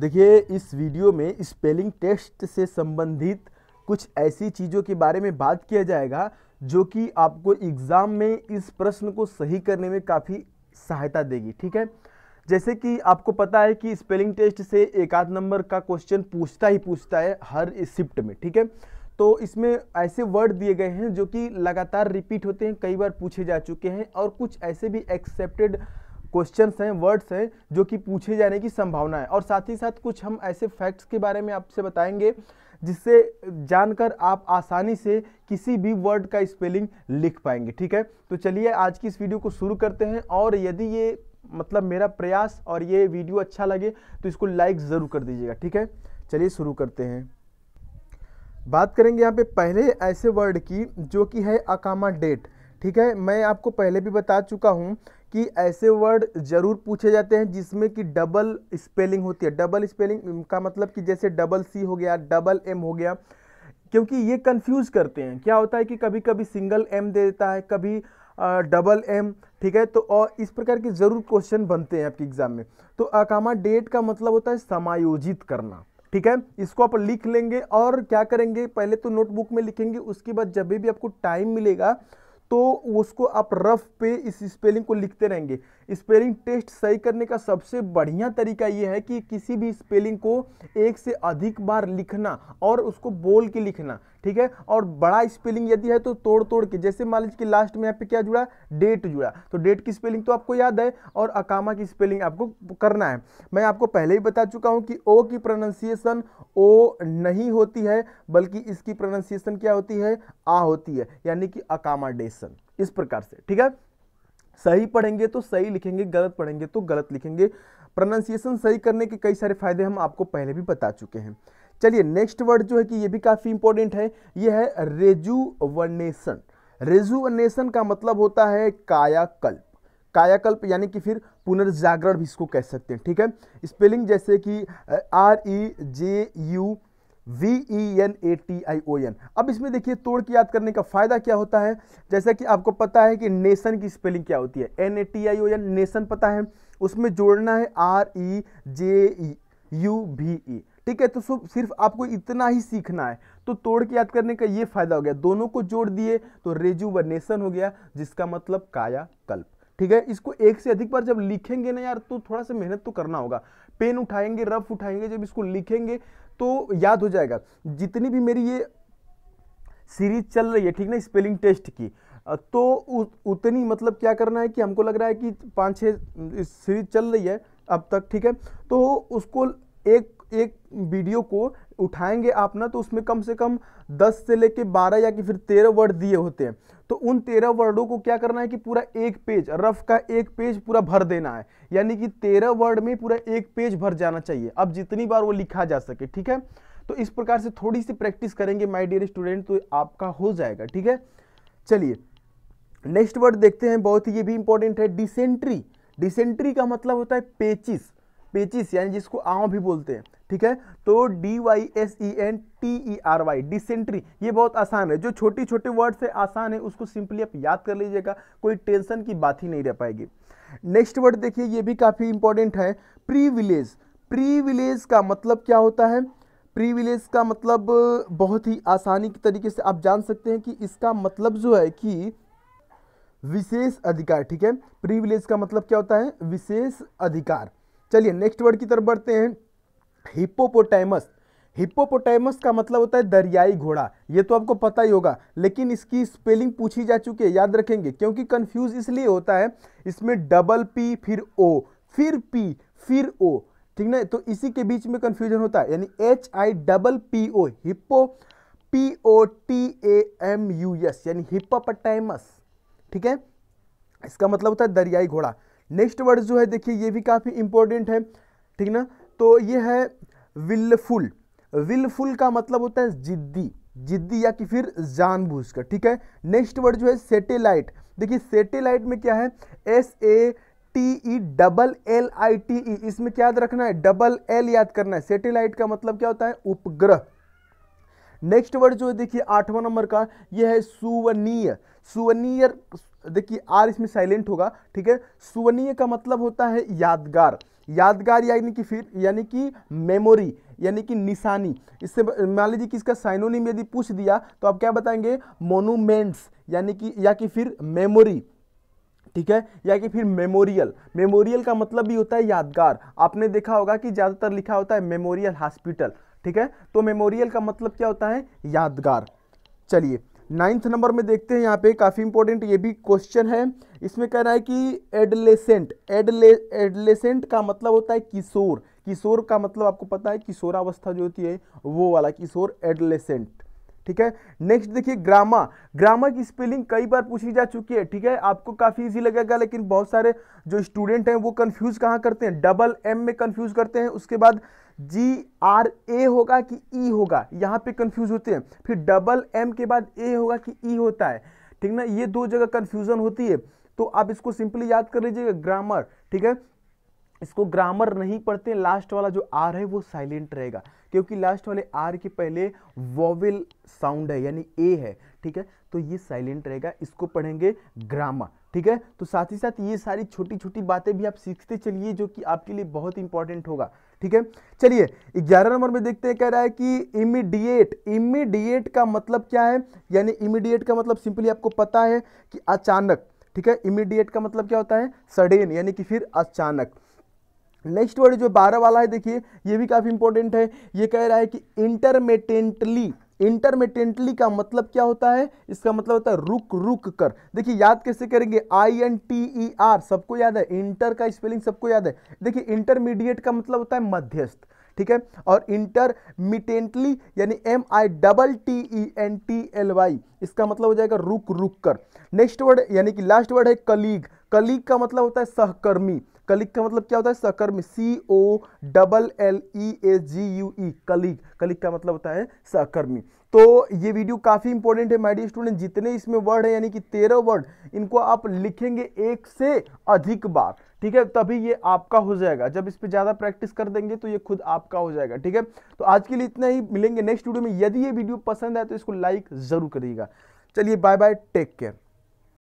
देखिए इस वीडियो में स्पेलिंग टेस्ट से संबंधित कुछ ऐसी चीज़ों के बारे में बात किया जाएगा जो कि आपको एग्ज़ाम में इस प्रश्न को सही करने में काफ़ी सहायता देगी ठीक है जैसे कि आपको पता है कि स्पेलिंग टेस्ट से एक आध नंबर का क्वेश्चन पूछता ही पूछता है हर शिफ्ट में ठीक है तो इसमें ऐसे वर्ड दिए गए हैं जो कि लगातार रिपीट होते हैं कई बार पूछे जा चुके हैं और कुछ ऐसे भी एक्सेप्टेड क्वेश्चन हैं वर्ड्स हैं जो कि पूछे जाने की संभावना है और साथ ही साथ कुछ हम ऐसे फैक्ट्स के बारे में आपसे बताएंगे जिससे जानकर आप आसानी से किसी भी वर्ड का स्पेलिंग लिख पाएंगे ठीक है तो चलिए आज की इस वीडियो को शुरू करते हैं और यदि ये मतलब मेरा प्रयास और ये वीडियो अच्छा लगे तो इसको लाइक ज़रूर कर दीजिएगा ठीक है चलिए शुरू करते हैं बात करेंगे यहाँ पे पहले ऐसे वर्ड की जो कि है अकामा डेट ठीक है मैं आपको पहले भी बता चुका हूँ कि ऐसे वर्ड ज़रूर पूछे जाते हैं जिसमें कि डबल स्पेलिंग होती है डबल स्पेलिंग का मतलब कि जैसे डबल सी हो गया डबल एम हो गया क्योंकि ये कंफ्यूज करते हैं क्या होता है कि कभी कभी सिंगल एम दे देता है कभी डबल एम ठीक है तो और इस प्रकार के ज़रूर क्वेश्चन बनते हैं आपके एग्ज़ाम में तो अकामा डेट का मतलब होता है समायोजित करना ठीक है इसको आप लिख लेंगे और क्या करेंगे पहले तो नोटबुक में लिखेंगे उसके बाद जब भी आपको टाइम मिलेगा तो उसको आप रफ पे इस स्पेलिंग को लिखते रहेंगे स्पेलिंग टेस्ट सही करने का सबसे बढ़िया तरीका यह है कि किसी भी स्पेलिंग को एक से अधिक बार लिखना और उसको बोल के लिखना ठीक है और बड़ा स्पेलिंग यदि है तो तोड़ तोड़ के जैसे मान लीजिए कि लास्ट में यहाँ पे क्या जुड़ा डेट जुड़ा तो डेट की स्पेलिंग तो आपको याद है और अकामा की स्पेलिंग आपको करना है मैं आपको पहले ही बता चुका हूँ कि ओ की प्रोनाउंसिएशन ओ नहीं होती है बल्कि इसकी प्रोनाउंसिएशन क्या होती है आ होती है यानी कि अकामाडेशन इस प्रकार से ठीक है सही पढ़ेंगे तो सही लिखेंगे गलत पढ़ेंगे तो गलत लिखेंगे प्रोनाउंसिएशन सही करने के कई सारे फायदे हम आपको पहले भी बता चुके हैं चलिए नेक्स्ट वर्ड जो है कि ये भी काफ़ी इंपॉर्टेंट है ये है रेजुवनेशन रेजुवनेशन का मतलब होता है कायाकल्प कायाकल्प यानी कि फिर पुनर्जागरण भी इसको कह सकते हैं ठीक है स्पेलिंग जैसे कि R E J U V E N A T I O N अब इसमें देखिए तोड़ के याद करने का फ़ायदा क्या होता है जैसा कि आपको पता है कि नेशन की स्पेलिंग क्या होती है N A T I O N nation पता है उसमें जोड़ना है आर ई जे यू भी ई ठीक है तो सिर्फ आपको इतना ही सीखना है तो तोड़ के याद करने का ये फायदा हो गया दोनों को जोड़ दिए तो रेजुवनेशन हो गया जिसका मतलब कायाकल्प ठीक है इसको एक से अधिक बार जब लिखेंगे ना यार तो थोड़ा सा मेहनत तो करना होगा पेन उठाएंगे रफ उठाएंगे जब इसको लिखेंगे तो याद हो जाएगा जितनी भी मेरी ये सीरीज चल रही है ठीक ना स्पेलिंग टेस्ट की तो उतनी मतलब क्या करना है कि हमको लग रहा है कि पाँच छः सीरीज चल रही है अब तक ठीक है तो उसको एक एक वीडियो को उठाएंगे आप ना तो उसमें कम से कम दस से लेके बारह या कि फिर तेरह वर्ड दिए होते हैं तो उन तेरह वर्डों को क्या करना है कि पूरा एक पेज रफ का एक पेज पूरा भर देना है यानी कि तेरह वर्ड में पूरा एक पेज भर जाना चाहिए अब जितनी बार वो लिखा जा सके ठीक है तो इस प्रकार से थोड़ी सी प्रैक्टिस करेंगे माय डियर स्टूडेंट तो आपका हो जाएगा ठीक है चलिए नेक्स्ट वर्ड देखते हैं बहुत ही ये भी इंपॉर्टेंट है डिसेंट्री डिसेंट्री का मतलब होता है पेचिस पेचिस यानी जिसको आव भी बोलते हैं ठीक है तो D Y S E N T E R Y dysentery ये बहुत आसान है जो छोटी छोटे वर्ड से आसान है उसको सिंपली आप याद कर लीजिएगा कोई टेंशन की बात ही नहीं रह पाएगी नेक्स्ट वर्ड देखिए ये भी काफ़ी इंपॉर्टेंट है प्रीविलेज प्रीविलेज का मतलब क्या होता है प्रीविलेज का मतलब बहुत ही आसानी के तरीके से आप जान सकते हैं कि इसका मतलब जो है कि विशेष अधिकार ठीक है प्रीविलेज का मतलब क्या होता है विशेष अधिकार चलिए नेक्स्ट वर्ड की तरफ बढ़ते हैं हिप्पोपोटाइमस हिप्पोपोटाइमस का मतलब होता है दरियाई घोड़ा ये तो आपको पता ही होगा लेकिन इसकी स्पेलिंग पूछी जा चुकी है याद रखेंगे क्योंकि कन्फ्यूज इसलिए होता है इसमें डबल पी फिर ओ फिर पी फिर ओ ठीक ना तो इसी के बीच में कन्फ्यूजन होता है यानी H I double P O hippo P O T A M U S यानी हिप्पोपोटाइमस ठीक है इसका मतलब होता है दरियाई घोड़ा नेक्स्ट वर्ड जो है देखिए ये भी काफ़ी इंपॉर्टेंट है ठीक ना तो ये है विलफुल विलफुल का मतलब होता है जिद्दी जिद्दी या कि फिर जानबूझकर ठीक है नेक्स्ट वर्ड जो है सेटेलाइट देखिए सेटेलाइट में क्या है S A T E double L I T E इसमें क्या याद रखना है डबल एल याद करना है सेटेलाइट का मतलब क्या होता है उपग्रह नेक्स्ट वर्ड जो है देखिए आठवां नंबर का यह है सुवनीय सुवनीयर देखिए आर इसमें साइलेंट होगा ठीक है सुवनीय का मतलब होता है यादगार यादगार यानी कि फिर यानी कि मेमोरी यानी कि निशानी इससे मान लीजिए कि इसका साइनोनिम यदि पूछ दिया तो आप क्या बताएंगे मोनूमेंट्स यानी कि या कि फिर मेमोरी ठीक है या कि फिर मेमोरियल मेमोरियल का मतलब भी होता है यादगार आपने देखा होगा कि ज़्यादातर लिखा होता है मेमोरियल हॉस्पिटल ठीक है तो मेमोरियल का मतलब क्या होता है यादगार चलिए नाइन्थ नंबर में देखते हैं यहाँ पे काफ़ी इंपॉर्टेंट ये भी क्वेश्चन है इसमें कह रहा है कि एडलेसेंट एडले एडलेसेंट का मतलब होता है किशोर किशोर का मतलब आपको पता है किशोरावस्था जो होती है वो वाला किशोर एडलेसेंट ठीक है नेक्स्ट देखिए ग्रामा ग्रामा की स्पेलिंग कई बार पूछी जा चुकी है ठीक है आपको काफ़ी इजी लगेगा लेकिन बहुत सारे जो स्टूडेंट हैं वो कंफ्यूज कहाँ करते हैं डबल एम में कंफ्यूज करते हैं उसके बाद जी आर ए होगा कि ई e होगा यहाँ पे कंफ्यूज होते हैं फिर डबल एम के बाद ए होगा कि ई e होता है ठीक ना ये दो जगह कन्फ्यूज़न होती है तो आप इसको सिंपली याद कर लीजिएगा ग्रामर ठीक है इसको ग्रामर नहीं पढ़ते लास्ट वाला जो आर है वो साइलेंट रहेगा क्योंकि लास्ट वाले आर के पहले वोवेल साउंड है यानी ए है ठीक है तो ये साइलेंट रहेगा इसको पढ़ेंगे ग्रामर ठीक है तो साथ ही साथ ये सारी छोटी छोटी बातें भी आप सीखते चलिए जो कि आपके लिए बहुत इंपॉर्टेंट होगा ठीक है चलिए ग्यारह नंबर में देखते हैं कह रहा है कि इमीडिएट इमीडिएट का मतलब क्या है यानी इमीडिएट का मतलब सिंपली आपको पता है कि अचानक ठीक है इमीडिएट का मतलब क्या होता है सडेन यानी कि फिर अचानक नेक्स्ट वर्ड जो बारह वाला है देखिए ये भी काफ़ी इंपॉर्टेंट है ये कह रहा है कि इंटरमेटेंटली इंटरमिटेंटली का मतलब क्या होता है इसका मतलब होता है रुक रुक कर देखिए याद कैसे करेंगे I N T E R सबको याद है इंटर का स्पेलिंग सबको याद है देखिए इंटरमीडिएट का मतलब होता है मध्यस्थ ठीक है और इंटरमीटेंटली यानी M I double T E N T L Y इसका मतलब हो जाएगा रुक रुक कर नेक्स्ट वर्ड यानी कि लास्ट वर्ड है कलीग कलीग का मतलब होता है सहकर्मी कलिक का मतलब क्या होता है सकर्म C O double L E S G U E colleague colleague का मतलब होता है सहकर्मी तो ये वीडियो काफ़ी इंपॉर्टेंट है माइडी स्टूडेंट जितने इसमें वर्ड है यानी कि तेरह वर्ड इनको आप लिखेंगे एक से अधिक बार ठीक है तभी ये आपका हो जाएगा जब इस पर ज़्यादा प्रैक्टिस कर देंगे तो ये खुद आपका हो जाएगा ठीक है तो आज के लिए इतना ही मिलेंगे नेक्स्ट वीडियो में यदि ये वीडियो पसंद आए तो इसको लाइक ज़रूर करिएगा चलिए बाय बाय टेक केयर